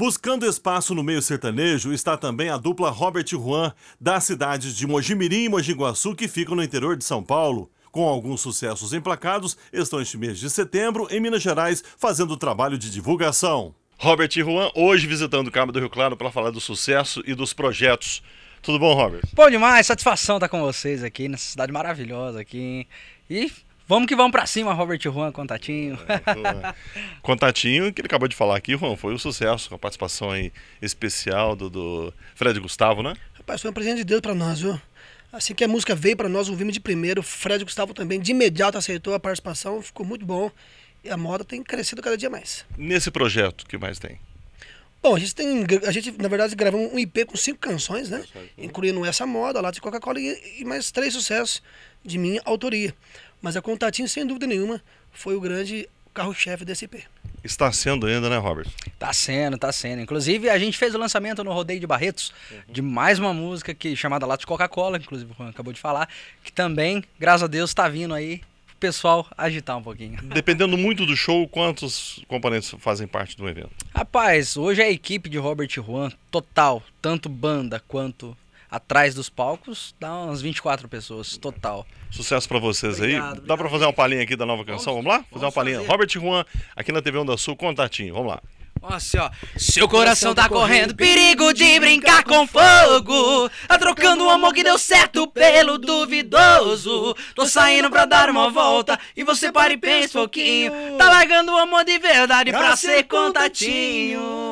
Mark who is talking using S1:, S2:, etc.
S1: Buscando espaço no meio sertanejo está também a dupla Robert Juan, das cidades de Mojimirim e Mojiguaçu, que ficam no interior de São Paulo. Com alguns sucessos emplacados, estão este mês de setembro em Minas Gerais fazendo trabalho de divulgação. Robert Juan, hoje visitando o Cabo do Rio Claro para falar do sucesso e dos projetos. Tudo bom, Robert? Bom demais,
S2: satisfação estar com vocês aqui nessa cidade maravilhosa aqui. E Vamos que vamos para cima, Robert
S3: Juan, contatinho. É,
S1: contatinho, que ele acabou de falar aqui, Juan, foi um sucesso com a participação especial do, do Fred Gustavo, né?
S3: Rapaz, foi um presente de Deus para nós, viu? Assim que a música veio para nós, ouvimos de primeiro. Fred Gustavo também de imediato aceitou a participação, ficou muito bom. E a moda tem crescido cada dia mais.
S1: Nesse projeto, o que mais tem?
S3: Bom, a gente tem. A gente, na verdade, gravou um IP com cinco canções, né? Incluindo essa moda, lá de Coca-Cola e, e mais três sucessos de minha autoria. Mas a Contatinho, sem dúvida nenhuma, foi o grande carro-chefe do SP.
S1: Está sendo ainda, né, Robert? Está sendo, está
S2: sendo. Inclusive, a gente fez o lançamento no Rodeio de Barretos uhum. de mais uma música que chamada Lato de Coca-Cola, inclusive o Juan acabou de falar, que também, graças a Deus, está vindo aí o pessoal agitar um
S1: pouquinho. Dependendo muito do show, quantos componentes fazem parte do evento?
S2: Rapaz, hoje é a equipe de Robert Juan total, tanto banda quanto atrás dos palcos,
S1: dá umas 24 pessoas total. Sucesso para vocês obrigado, aí. Obrigado. Dá para fazer uma palhinha aqui da nova canção? Vamos, vamos lá? Fazer vamos uma palhinha. Fazer. Robert Juan, aqui na TV Onda Sul, contatinho. Vamos lá.
S2: Nossa, ó. Seu coração tá correndo perigo de brincar com fogo. Tá trocando o amor que deu certo pelo duvidoso. Tô saindo pra dar uma volta e você para e pensa um pouquinho. Tá largando o amor de verdade pra ser contatinho.